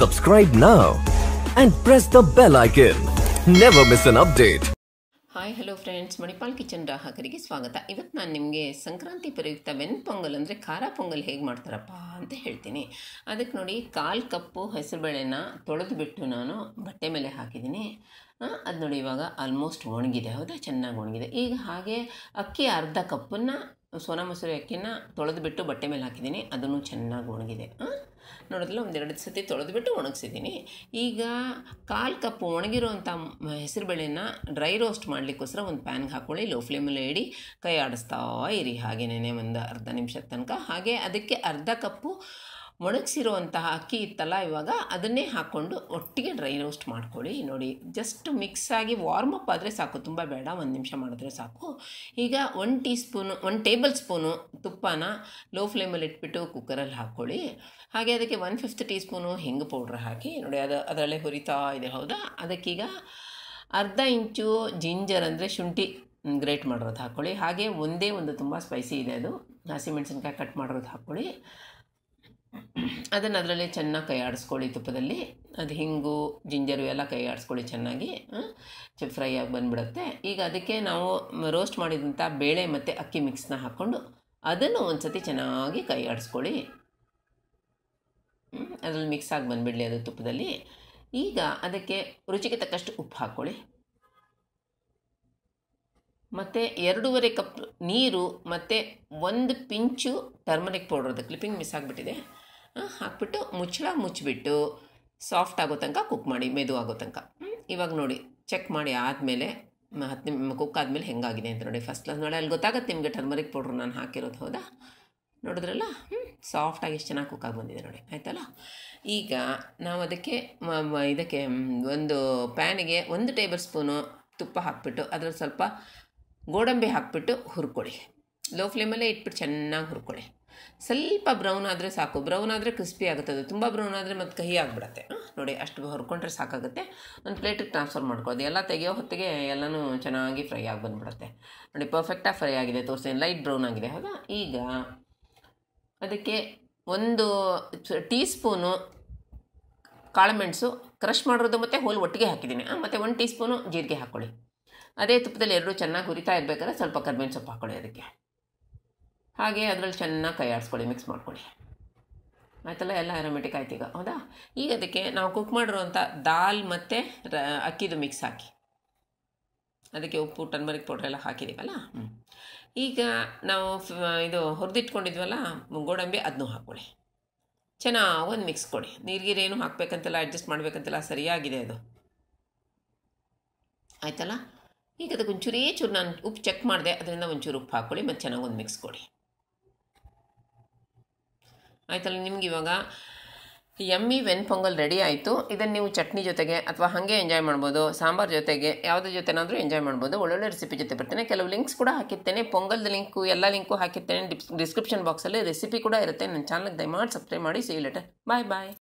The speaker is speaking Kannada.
Subscribe now and press the bell icon. Never miss an update. Hi hello friends Manipal kitchen ಗ್ರಾಹಕರಿಗೆ ಸ್ವಾಗತ ಇವತ್ತು ನಾನು ನಿಮಗೆ ಸಂಕ್ರಾಂತಿ ಪ್ರಯುಕ್ತ ವೆನ್ ಪೊಂಗಲ್ ಅಂದರೆ ಖಾರ ಪೊಂಗಲ್ ಹೇಗೆ ಮಾಡ್ತಾರಪ್ಪ ಅಂತ ಹೇಳ್ತೀನಿ ಅದಕ್ಕೆ ನೋಡಿ ಕಾಲು ಕಪ್ಪು ಹೆಸರುಬೇಳೆನ ತೊಳೆದು ಬಿಟ್ಟು ನಾನು ಬಟ್ಟೆ ಮೇಲೆ ಹಾಕಿದ್ದೀನಿ ಅದು ನೋಡಿ ಇವಾಗ ಆಲ್ಮೋಸ್ಟ್ ಒಣಗಿದೆ ಹೌದಾ ಚೆನ್ನಾಗಿ ಒಣಗಿದೆ ಈಗ ಹಾಗೆ ಅಕ್ಕಿ ಅರ್ಧ ಕಪ್ಪನ್ನು ಸೋನಾ ಮಸೂರಿ ಅಕ್ಕಿನ ತೊಳೆದು ಬಿಟ್ಟು ಬಟ್ಟೆ ಮೇಲೆ ಹಾಕಿದ್ದೀನಿ ಅದನ್ನು ಚೆನ್ನಾಗಿ ಒಣಗಿದೆ ನೋಡಿದ್ರಲ್ಲ ಒಂದೆರಡು ಸತಿ ತೊಳೆದುಬಿಟ್ಟು ಒಣಗಿಸಿದ್ದೀನಿ ಈಗ ಕಾಲು ಕಪ್ಪು ಒಣಗಿರುವಂಥ ಹೆಸರುಬೇಳೆನ ಡ್ರೈ ರೋಸ್ಟ್ ಮಾಡಲಿಕ್ಕೋಸ್ಕರ ಒಂದು ಪ್ಯಾನ್ಗೆ ಹಾಕ್ಕೊಳ್ಳಿ ಲೋ ಫ್ಲೇಮಲ್ಲಿ ಇಡಿ ಕೈ ಆಡಿಸ್ತಾ ಇರಿ ಹಾಗೆನೇ ಒಂದು ಅರ್ಧ ನಿಮಿಷದ ತನಕ ಹಾಗೆ ಅದಕ್ಕೆ ಅರ್ಧ ಕಪ್ಪು ಒಣಗಿಸಿರುವಂತಹ ಅಕ್ಕಿ ಇತ್ತಲ್ಲ ಇವಾಗ ಅದನ್ನೇ ಹಾಕ್ಕೊಂಡು ಒಟ್ಟಿಗೆ ಡ್ರೈ ರೋಸ್ಟ್ ಮಾಡ್ಕೊಳ್ಳಿ ನೋಡಿ ಜಸ್ಟ್ ಮಿಕ್ಸ್ ಆಗಿ ವಾರ್ಮಪ್ ಆದರೆ ಸಾಕು ತುಂಬ ಬೇಡ ಒಂದು ನಿಮಿಷ ಮಾಡಿದ್ರೆ ಸಾಕು ಈಗ one teaspoon one tablespoon ತುಪ್ಪನ ಲೋ ಫ್ಲೇಮಲ್ಲಿ ಇಟ್ಬಿಟ್ಟು ಕುಕ್ಕರಲ್ಲಿ ಹಾಕ್ಕೊಳ್ಳಿ ಹಾಗೆ ಅದಕ್ಕೆ ಒನ್ ಫಿಫ್ತ್ ಟೀ ಸ್ಪೂನು ಹೆಂಗೆ ಪೌಡ್ರ್ ಹಾಕಿ ನೋಡಿ ಅದು ಅದರಲ್ಲೇ ಹುರಿತಾ ಇದೆ ಹೌದಾ ಅದಕ್ಕೀಗ ಅರ್ಧ ಇಂಚು ಜಿಂಜರ್ ಅಂದರೆ ಶುಂಠಿ ಗ್ರೇಟ್ ಮಾಡಿರೋದು ಹಾಕ್ಕೊಳ್ಳಿ ಹಾಗೆ ಒಂದೇ ಒಂದು ತುಂಬ ಸ್ಪೈಸಿ ಇದೆ ಅದು ಹಸಿಮೆಣಸಿನ್ಕಾಯಿ ಕಟ್ ಮಾಡಿರೋದು ಹಾಕ್ಕೊಳ್ಳಿ ಅದನ್ನು ಅದರಲ್ಲಿ ಚೆನ್ನಾಗಿ ಕೈ ಆಡಿಸ್ಕೊಳ್ಳಿ ತುಪ್ಪದಲ್ಲಿ ಅದು ಹಿಂಗು ಜಿಂಜರು ಎಲ್ಲ ಕೈ ಆಡಿಸ್ಕೊಳ್ಳಿ ಚೆನ್ನಾಗಿ ಚಿಪ್ ಫ್ರೈ ಆಗಿ ಬಂದುಬಿಡುತ್ತೆ ಈಗ ಅದಕ್ಕೆ ನಾವು ರೋಸ್ಟ್ ಮಾಡಿದಂಥ ಬೇಳೆ ಮತ್ತು ಅಕ್ಕಿ ಮಿಕ್ಸ್ನ ಹಾಕ್ಕೊಂಡು ಅದನ್ನು ಒಂದು ಸತಿ ಚೆನ್ನಾಗಿ ಕೈ ಆಡಿಸ್ಕೊಳ್ಳಿ ಅದರಲ್ಲಿ ಮಿಕ್ಸ್ ಆಗಿ ಬಂದುಬಿಡಲಿ ಅದು ತುಪ್ಪದಲ್ಲಿ ಈಗ ಅದಕ್ಕೆ ರುಚಿಗೆ ತಕ್ಕಷ್ಟು ಉಪ್ಪು ಹಾಕ್ಕೊಳ್ಳಿ ಮತ್ತು ಎರಡೂವರೆ ಕಪ್ ನೀರು ಮತ್ತು ಒಂದು ಪಿಂಚು ಟರ್ಮರಿಕ್ ಪೌಡ್ರ್ ಅದು ಕ್ಲಿಪ್ಪಿಂಗ್ ಮಿಸ್ ಆಗಿಬಿಟ್ಟಿದೆ ಹಾಕ್ಬಿಟ್ಟು ಮುಚ್ಚಳ ಮುಚ್ಚಿಬಿಟ್ಟು ಸಾಫ್ಟ್ ಆಗೋ ತನಕ ಕುಕ್ ಮಾಡಿ ಮೆದು ಆಗೋ ತನಕ ಇವಾಗ ನೋಡಿ ಚೆಕ್ ಮಾಡಿ ಆದಮೇಲೆ ಹತ್ತು ನಿಮ್ಮ ಕುಕ್ ಆದಮೇಲೆ ಹೆಂಗಾಗಿದೆ ಅಂತ ನೋಡಿ ಫಸ್ಟ್ ಕ್ಲಾಸ್ ನೋಡಿ ಅಲ್ಲಿ ಗೊತ್ತಾಗುತ್ತೆ ನಿಮಗೆ ಟರ್ಮರಿಕ್ ಪೌಡ್ರ್ ನಾನು ಹಾಕಿರೋದು ಹೌದಾ ನೋಡಿದ್ರಲ್ಲ ಹ್ಞೂ ಸಾಫ್ಟಾಗಿ ಎಷ್ಟು ಚೆನ್ನಾಗಿ ಕುಕ್ಕಾಗಿ ಬಂದಿದೆ ನೋಡಿ ಆಯ್ತಲ್ಲ ಈಗ ನಾವು ಅದಕ್ಕೆ ಇದಕ್ಕೆ ಒಂದು ಪ್ಯಾನಿಗೆ ಒಂದು ಟೇಬಲ್ ಸ್ಪೂನು ತುಪ್ಪ ಹಾಕ್ಬಿಟ್ಟು ಅದರಲ್ಲಿ ಸ್ವಲ್ಪ ಗೋಡಂಬಿ ಹಾಕ್ಬಿಟ್ಟು ಹುರ್ಕೊಳ್ಳಿ ಲೋ ಫ್ಲೇಮಲ್ಲೇ ಇಟ್ಬಿಟ್ಟು ಚೆನ್ನಾಗಿ ಹುರ್ಕೊಳ್ಳಿ ಸ್ವಲ್ಪ ಬ್ರೌನ್ ಆದರೆ ಸಾಕು ಬ್ರೌನ್ ಆದರೆ ಕ್ರಿಸ್ಪಿ ಆಗುತ್ತೆ ಅದು ತುಂಬ ಬ್ರೌನ್ ಆದರೆ ಮತ್ತು ಕಹಿ ಆಗಿಬಿಡುತ್ತೆ ನೋಡಿ ಅಷ್ಟು ಹುರ್ಕೊಂಡ್ರೆ ಸಾಕಾಗುತ್ತೆ ಒಂದು ಪ್ಲೇಟಿಗೆ ಟ್ರಾನ್ಸ್ಫರ್ ಅದು ಎಲ್ಲ ತೆಗೆಯೋ ಹೊತ್ತಿಗೆ ಎಲ್ಲನೂ ಚೆನ್ನಾಗಿ ಫ್ರೈ ಆಗಿ ಬಂದುಬಿಡುತ್ತೆ ನೋಡಿ ಪರ್ಫೆಕ್ಟಾಗಿ ಫ್ರೈ ಆಗಿದೆ ತೋರಿಸಿ ಲೈಟ್ ಬ್ರೌನ್ ಆಗಿದೆ ಹೌದಾ ಈಗ ಅದಕ್ಕೆ ಒಂದು ಟೀ ಸ್ಪೂನು ಕಾಳುಮೆಣಸು ಕ್ರಷ್ ಮಾಡಿರೋದು ಮತ್ತು ಹೋಲ್ ಒಟ್ಟಿಗೆ ಹಾಕಿದ್ದೀನಿ ಮತ್ತು ಒಂದು ಟೀ ಸ್ಪೂನು ಜೀರಿಗೆ ಹಾಕ್ಕೊಳ್ಳಿ ಅದೇ ತುಪ್ಪದಲ್ಲಿ ಎರಡು ಚೆನ್ನಾಗಿ ಹುರಿತಾ ಇರಬೇಕಾದ್ರೆ ಸ್ವಲ್ಪ ಕರ್ಬೇವಿನ ಸೊಪ್ಪು ಹಾಕ್ಕೊಳ್ಳಿ ಅದಕ್ಕೆ ಹಾಗೆ ಅದರಲ್ಲಿ ಚೆನ್ನಾಗಿ ಕೈ ಆಡಿಸ್ಕೊಳ್ಳಿ ಮಿಕ್ಸ್ ಮಾಡ್ಕೊಳ್ಳಿ ಆಯ್ತಲ್ಲ ಎಲ್ಲ ಆ್ಯರೋಮೆಟಿಕ್ ಆಯ್ತು ಈಗ ಹೌದಾ ಈಗ ಅದಕ್ಕೆ ನಾವು ಕುಕ್ ಮಾಡಿರುವಂಥ ದಾಲ್ ಮತ್ತು ರ ಅಕ್ಕಿದು ಮಿಕ್ಸ್ ಹಾಕಿ ಅದಕ್ಕೆ ಉಪ್ಪು ಟನ್ಮರಿಕ್ ಪೌಡ್ರ್ ಎಲ್ಲ ಹಾಕಿದ್ದೀವಲ್ಲ ಹ್ಞೂ ಈಗ ನಾವು ಇದು ಹುರಿದಿಟ್ಕೊಂಡಿದ್ವಲ್ಲ ಗೋಡಂಬಿ ಅದನ್ನು ಹಾಕ್ಕೊಳ್ಳಿ ಚೆನ್ನಾಗಿ ಒಂದು ಮಿಕ್ಸ್ ಕೊಡಿ ನೀರಿಗೀರೇನು ಹಾಕಬೇಕಂತೆಲ್ಲ ಅಡ್ಜಸ್ಟ್ ಮಾಡಬೇಕಂತೆಲ್ಲ ಸರಿಯಾಗಿದೆ ಅದು ಆಯ್ತಲ್ಲ ಈಗ ಅದಕ್ಕೆ ಒಂಚೂರೇ ಚೂರು ನಾನು ಉಪ್ಪು ಚೆಕ್ ಮಾಡಿದೆ ಅದರಿಂದ ಒಂಚೂರು ಉಪ್ಪು ಹಾಕ್ಕೊಳ್ಳಿ ಮತ್ತು ಚೆನ್ನಾಗಿ ಒಂದು ಮಿಕ್ಸ್ ಕೊಡಿ ಆಯ್ತಲ್ಲ ನಿಮ್ಗೆ ಇವಾಗ ಎಮ್ಮಿ ವೆನ್ ಪೊಂಗಲ್ ರೆಡಿ ಆಯಿತು ಇದನ್ನು ನೀವು ಚಟ್ನಿ ಜೊತೆಗೆ ಅಥವಾ ಹಾಗೆ ಎಂಜಾಯ್ ಮಾಡ್ಬೋದು ಸಾಂಬಾರ್ ಜೊತೆಗೆ ಯಾವುದೇ ಜೊತೆನಾದರೂ ಎಂಜಾಯ್ ಮಾಡ್ಬೋದು ಒಳ್ಳೊಳ್ಳೆ ರೆಸಿಪಿ ಜೊತೆ ಬರ್ತೇನೆ ಕೆಲವು ಲಿಂಕ್ಸ್ ಕೂಡ ಹಾಕಿರ್ತೇನೆ ಪೊಂಗಲ್ದ ಲಿಂಕು ಎಲ್ಲ ಲಿಂಕು ಹಾಕಿರ್ತೇನೆ ಡಿಸ್ ಡಿಸ್ಕ್ರಿಪ್ಷನ್ ಬಾಕ್ಸಲ್ಲಿ ರೆಸಿಪಿ ಕೂಡ ಇರುತ್ತೆ ನನ್ನ ಚಾನಲ್ಗೆ ದಯಮಾಡಿ ಸಬ್ಸ್ಕ್ರೈಬ್ ಮಾಡಿ ಸಿ ಲೆಟರ್ ಬಾಯ್ ಬಾಯ್